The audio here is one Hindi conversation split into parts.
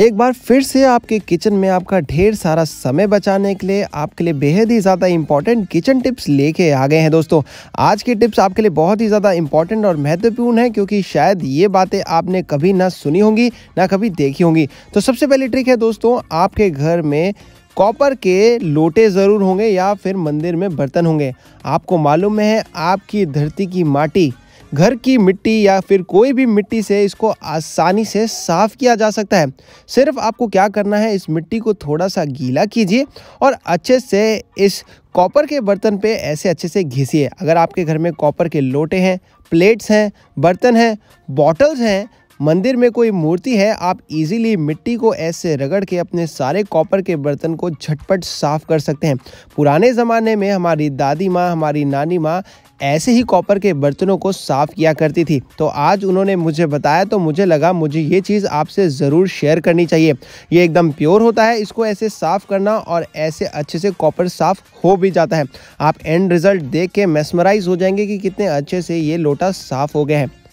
एक बार फिर से आपके किचन में आपका ढेर सारा समय बचाने के लिए आपके लिए बेहद ही ज़्यादा इंपॉर्टेंट किचन टिप्स लेके आ गए हैं दोस्तों आज की टिप्स आपके लिए बहुत ही ज़्यादा इंपॉर्टेंट और महत्वपूर्ण है क्योंकि शायद ये बातें आपने कभी ना सुनी होंगी ना कभी देखी होंगी तो सबसे पहली ट्रिक है दोस्तों आपके घर में कॉपर के लोटे ज़रूर होंगे या फिर मंदिर में बर्तन होंगे आपको मालूम है आपकी धरती की माटी घर की मिट्टी या फिर कोई भी मिट्टी से इसको आसानी से साफ़ किया जा सकता है सिर्फ आपको क्या करना है इस मिट्टी को थोड़ा सा गीला कीजिए और अच्छे से इस कॉपर के बर्तन पे ऐसे अच्छे से घिसिए अगर आपके घर में कॉपर के लोटे हैं प्लेट्स हैं बर्तन हैं बॉटल्स हैं मंदिर में कोई मूर्ति है आप इजीली मिट्टी को ऐसे रगड़ के अपने सारे कॉपर के बर्तन को झटपट साफ कर सकते हैं पुराने ज़माने में हमारी दादी माँ हमारी नानी माँ ऐसे ही कॉपर के बर्तनों को साफ़ किया करती थी तो आज उन्होंने मुझे बताया तो मुझे लगा मुझे ये चीज़ आपसे ज़रूर शेयर करनी चाहिए ये एकदम प्योर होता है इसको ऐसे साफ़ करना और ऐसे अच्छे से कॉपर साफ़ हो भी जाता है आप एंड रिज़ल्ट देख के मेसमराइज हो जाएंगे कि कितने अच्छे से ये लोटा साफ़ हो गया है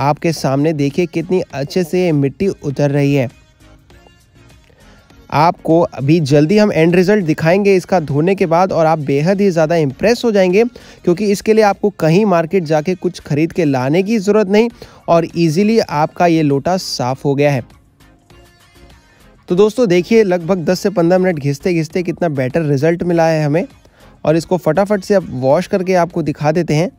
आपके सामने देखिए कितनी अच्छे से ये मिट्टी उतर रही है आपको अभी जल्दी हम एंड रिजल्ट दिखाएंगे इसका धोने के बाद और आप बेहद ही ज़्यादा इम्प्रेस हो जाएंगे क्योंकि इसके लिए आपको कहीं मार्केट जाके कुछ खरीद के लाने की ज़रूरत नहीं और इजीली आपका ये लोटा साफ़ हो गया है तो दोस्तों देखिए लगभग 10 से 15 मिनट घिसते घिसते कितना बेटर रिजल्ट मिला है हमें और इसको फटाफट से आप वॉश करके आपको दिखा देते हैं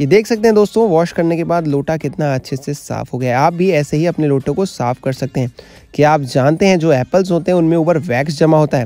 ये देख सकते हैं दोस्तों वॉश करने के बाद लोटा कितना अच्छे से साफ़ हो गया आप भी ऐसे ही अपने लोटों को साफ़ कर सकते हैं क्या आप जानते हैं जो एप्पल्स होते हैं उनमें ऊपर वैक्स जमा होता है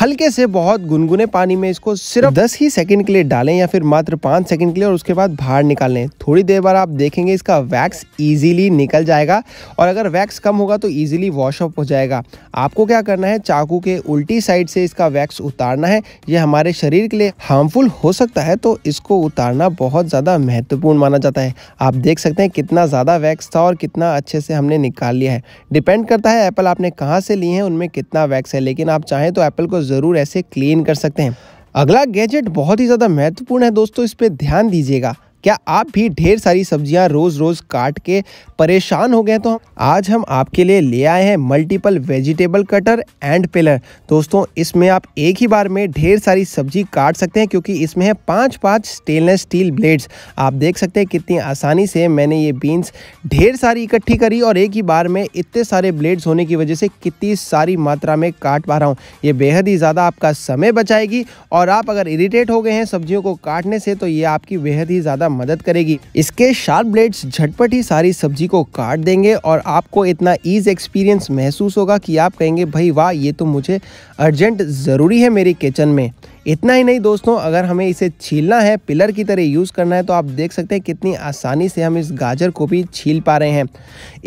हल्के से बहुत गुनगुने पानी में इसको सिर्फ दस ही सेकंड के लिए डालें या फिर मात्र पाँच सेकंड के लिए और उसके बाद बाहर निकाल लें थोड़ी देर बाद आप देखेंगे इसका वैक्स ईजिली निकल जाएगा और अगर वैक्स कम होगा तो ईजिली वॉश अप हो जाएगा आपको क्या करना है चाकू के उल्टी साइड से इसका वैक्स उतारना है यह हमारे शरीर के लिए हार्मफुल हो सकता है तो इसको उतारना बहुत ज़्यादा महत्वपूर्ण माना जाता है आप देख सकते हैं कितना ज़्यादा वैक्स था और कितना अच्छे से हमने निकाल लिया है डिपेंड करता है एप्पल आपने कहाँ से लिए हैं उनमें कितना वैक्स है लेकिन आप चाहें तो एप्पल को ज़रूर ऐसे क्लीन कर सकते हैं अगला गैजेट बहुत ही ज़्यादा महत्वपूर्ण है दोस्तों इस पर ध्यान दीजिएगा क्या आप भी ढेर सारी सब्जियां रोज़ रोज़ काट के परेशान हो गए तो आज हम आपके लिए ले आए हैं multiple vegetable cutter and peeler दोस्तों इसमें आप एक ही बार में ढेर सारी सब्जी काट सकते हैं क्योंकि इसमें है पाँच पाँच स्टेनलेस स्टील ब्लेड्स आप देख सकते हैं कितनी आसानी से मैंने ये बीन्स ढेर सारी इकट्ठी करी और एक ही बार में इतने सारे ब्लेड्स होने की वजह से कितनी सारी मात्रा में काट पा रहा हूँ ये बेहद ही ज़्यादा आपका समय बचाएगी और आप अगर इरीटेट हो गए हैं सब्जियों को काटने से तो ये आपकी बेहद ही ज़्यादा मदद करेगी इसके शार्प ब्लेड्स झटपट ही सारी सब्जी को काट देंगे और आपको इतना ईज एक्सपीरियंस महसूस होगा कि आप कहेंगे भाई वाह ये तो मुझे अर्जेंट ज़रूरी है मेरी किचन में इतना ही नहीं दोस्तों अगर हमें इसे छीलना है पिलर की तरह यूज़ करना है तो आप देख सकते हैं कितनी आसानी से हम इस गाजर को भी छील पा रहे हैं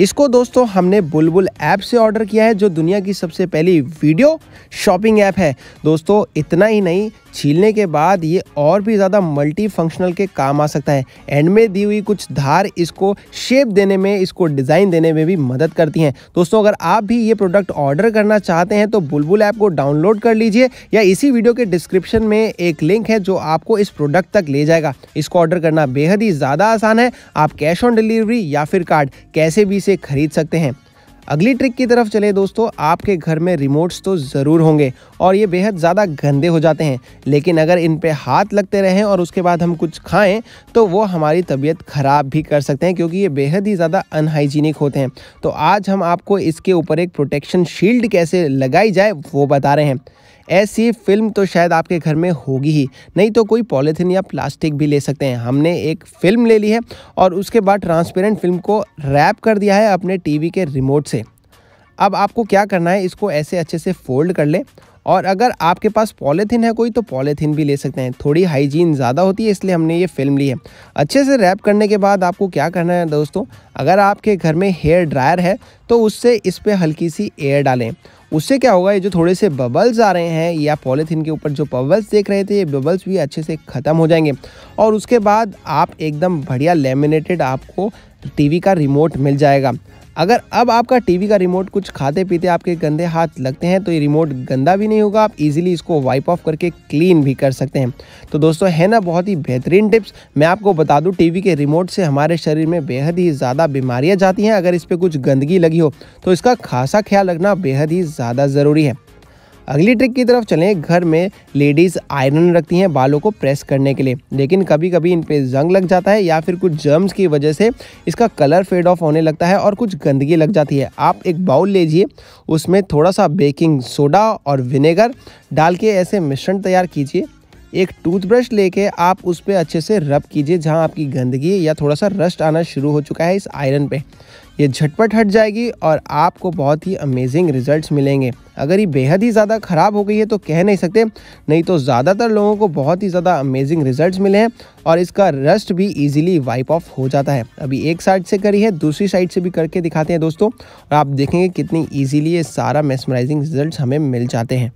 इसको दोस्तों हमने बुलबुल ऐप से ऑर्डर किया है जो दुनिया की सबसे पहली वीडियो शॉपिंग ऐप है दोस्तों इतना ही नहीं छीलने के बाद ये और भी ज़्यादा मल्टी फंक्शनल के काम आ सकता है एंड में दी हुई कुछ धार इसको शेप देने में इसको डिज़ाइन देने में भी मदद करती हैं दोस्तों अगर आप भी ये प्रोडक्ट ऑर्डर करना चाहते हैं तो बुलबुल ऐप को डाउनलोड कर लीजिए या इसी वीडियो के डिस्क्रिप्शन डिस्क्रिप्शन में एक लिंक है जो आपको इस प्रोडक्ट तक ले जाएगा इसको ऑर्डर करना बेहद ही ज़्यादा आसान है आप कैश ऑन डिलीवरी या फिर कार्ड कैसे भी इसे खरीद सकते हैं अगली ट्रिक की तरफ चले दोस्तों आपके घर में रिमोट्स तो ज़रूर होंगे और ये बेहद ज़्यादा गंदे हो जाते हैं लेकिन अगर इन पे हाथ लगते रहें और उसके बाद हम कुछ खाएं तो वो हमारी तबीयत ख़राब भी कर सकते हैं क्योंकि ये बेहद ही ज़्यादा अनहाइजीनिक होते हैं तो आज हम आपको इसके ऊपर एक प्रोटेक्शन शील्ड कैसे लगाई जाए वो बता रहे हैं ऐसी फिल्म तो शायद आपके घर में होगी ही नहीं तो कोई पॉलीथीन या प्लास्टिक भी ले सकते हैं हमने एक फिल्म ले ली है और उसके बाद ट्रांसपेरेंट फिल्म को रैप कर दिया है अपने टीवी के रिमोट से अब आपको क्या करना है इसको ऐसे अच्छे से फोल्ड कर ले और अगर आपके पास पॉलीथीन है कोई तो पॉलीथीन भी ले सकते हैं थोड़ी हाइजीन ज़्यादा होती है इसलिए हमने ये फिल्म ली है अच्छे से रैप करने के बाद आपको क्या करना है दोस्तों अगर आपके घर में हेयर ड्रायर है तो उससे इस पर हल्की सी एयर डालें उससे क्या होगा ये जो थोड़े से बबल्स आ रहे हैं या पॉलीथीन के ऊपर जो बबल्स देख रहे थे ये बबल्स भी अच्छे से ख़त्म हो जाएंगे और उसके बाद आप एकदम बढ़िया लेमिनेटेड आपको टीवी का रिमोट मिल जाएगा अगर अब आपका टीवी का रिमोट कुछ खाते पीते आपके गंदे हाथ लगते हैं तो ये रिमोट गंदा भी नहीं होगा आप इजीली इसको वाइप ऑफ करके क्लीन भी कर सकते हैं तो दोस्तों है ना बहुत ही बेहतरीन टिप्स मैं आपको बता दूं टीवी के रिमोट से हमारे शरीर में बेहद ही ज़्यादा बीमारियाँ जाती हैं अगर इस पर कुछ गंदगी लगी हो तो इसका खासा ख्याल रखना बेहद ही ज़्यादा ज़रूरी है अगली ट्रिक की तरफ चलें घर में लेडीज़ आयरन रखती हैं बालों को प्रेस करने के लिए लेकिन कभी कभी इन पर जंग लग जाता है या फिर कुछ जर्म्स की वजह से इसका कलर फेड ऑफ होने लगता है और कुछ गंदगी लग जाती है आप एक बाउल लीजिए उसमें थोड़ा सा बेकिंग सोडा और विनेगर डाल के ऐसे मिश्रण तैयार कीजिए एक टूथब्रश लेके आप उस पर अच्छे से रब कीजिए जहाँ आपकी गंदगी या थोड़ा सा रस्ट आना शुरू हो चुका है इस आयरन पे ये झटपट हट जाएगी और आपको बहुत ही अमेजिंग रिजल्ट्स मिलेंगे अगर ये बेहद ही ज़्यादा ख़राब हो गई है तो कह नहीं सकते नहीं तो ज़्यादातर लोगों को बहुत ही ज़्यादा अमेजिंग रिजल्ट्स मिले हैं और इसका रस्ट भी इजीली वाइप ऑफ हो जाता है अभी एक साइड से करी है दूसरी साइड से भी करके दिखाते हैं दोस्तों और आप देखेंगे कितनी ईजिली ये सारा मेसमराइजिंग रिजल्ट हमें मिल जाते हैं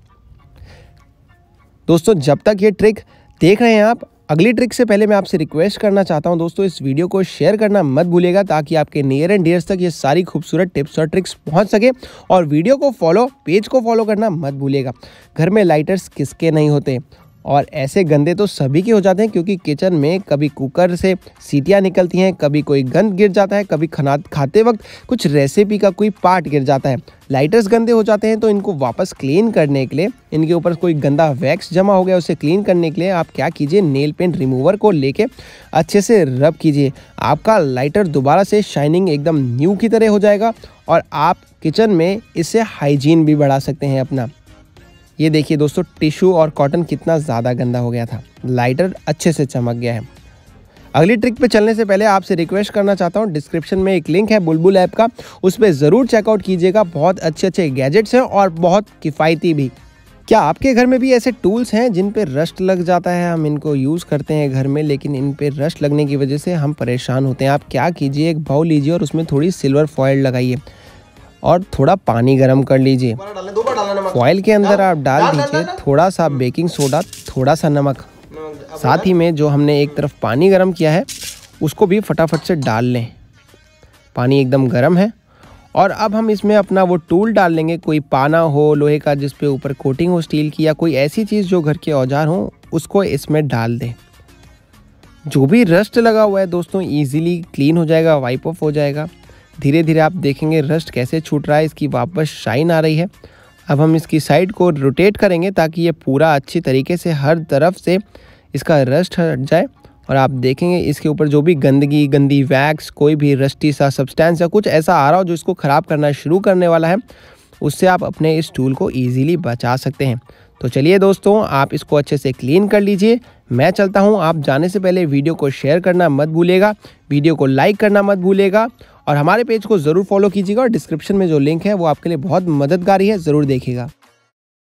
दोस्तों जब तक ये ट्रिक देख रहे हैं आप अगली ट्रिक से पहले मैं आपसे रिक्वेस्ट करना चाहता हूं दोस्तों इस वीडियो को शेयर करना मत भूलेगा ताकि आपके नियर एंड डियर्स तक ये सारी खूबसूरत टिप्स और ट्रिक्स पहुंच सके और वीडियो को फॉलो पेज को फॉलो करना मत भूलेगा घर में लाइटर्स किसके नहीं होते और ऐसे गंदे तो सभी के हो जाते हैं क्योंकि किचन में कभी कुकर से सीटियाँ निकलती हैं कभी कोई गंद गिर जाता है कभी खना खाते वक्त कुछ रेसिपी का कोई पार्ट गिर जाता है लाइटर्स गंदे हो जाते हैं तो इनको वापस क्लीन करने के लिए इनके ऊपर कोई गंदा वैक्स जमा हो गया उसे क्लीन करने के लिए आप क्या कीजिए नेल पेंट रिमूवर को लेके अच्छे से रब कीजिए आपका लाइटर दोबारा से शाइनिंग एकदम न्यू की तरह हो जाएगा और आप किचन में इससे हाइजीन भी बढ़ा सकते हैं अपना ये देखिए दोस्तों टिश्यू और कॉटन कितना ज़्यादा गंदा हो गया था लाइटर अच्छे से चमक गया है अगली ट्रिक पे चलने से पहले आपसे रिक्वेस्ट करना चाहता हूँ डिस्क्रिप्शन में एक लिंक है बुलबुल ऐप का उस पर ज़रूर चेकआउट कीजिएगा बहुत अच्छे अच्छे गैजेट्स हैं और बहुत किफ़ायती भी क्या आपके घर में भी ऐसे टूल्स हैं जिन पर रस्ट लग जाता है हम इनको यूज़ करते हैं घर में लेकिन इन पर रश्ट लगने की वजह से हम परेशान होते हैं आप क्या कीजिए एक भाव लीजिए और उसमें थोड़ी सिल्वर फॉयल लगाइए और थोड़ा पानी गर्म कर लीजिए फॉइल के अंदर आप डाल दीजिए थोड़ा सा बेकिंग सोडा थोड़ा सा नमक साथ ही में जो हमने एक तरफ पानी गर्म किया है उसको भी फटाफट से डाल लें पानी एकदम गर्म है और अब हम इसमें अपना वो टूल डाल लेंगे कोई पाना हो लोहे का जिस पे ऊपर कोटिंग हो स्टील की या कोई ऐसी चीज़ जो घर के औजार हो उसको इसमें डाल दें जो भी रस्ट लगा हुआ है दोस्तों इजीली क्लीन हो जाएगा वाइप ऑफ हो जाएगा धीरे धीरे आप देखेंगे रस्ट कैसे छूट रहा है इसकी वापस शाइन आ रही है अब हम इसकी साइड को रोटेट करेंगे ताकि ये पूरा अच्छी तरीके से हर तरफ से इसका रस्ट हट जाए और आप देखेंगे इसके ऊपर जो भी गंदगी गंदी वैक्स कोई भी रस्टी सा सब्सटेंस या कुछ ऐसा आ रहा हो जो इसको ख़राब करना शुरू करने वाला है उससे आप अपने इस टूल को ईजीली बचा सकते हैं तो चलिए दोस्तों आप इसको अच्छे से क्लीन कर लीजिए मैं चलता हूँ आप जाने से पहले वीडियो को शेयर करना मत भूलेगा वीडियो को लाइक करना मत भूलेगा और हमारे पेज को ज़रूर फॉलो कीजिएगा और डिस्क्रिप्शन में जो लिंक है वो आपके लिए बहुत मददगारी है ज़रूर देखिएगा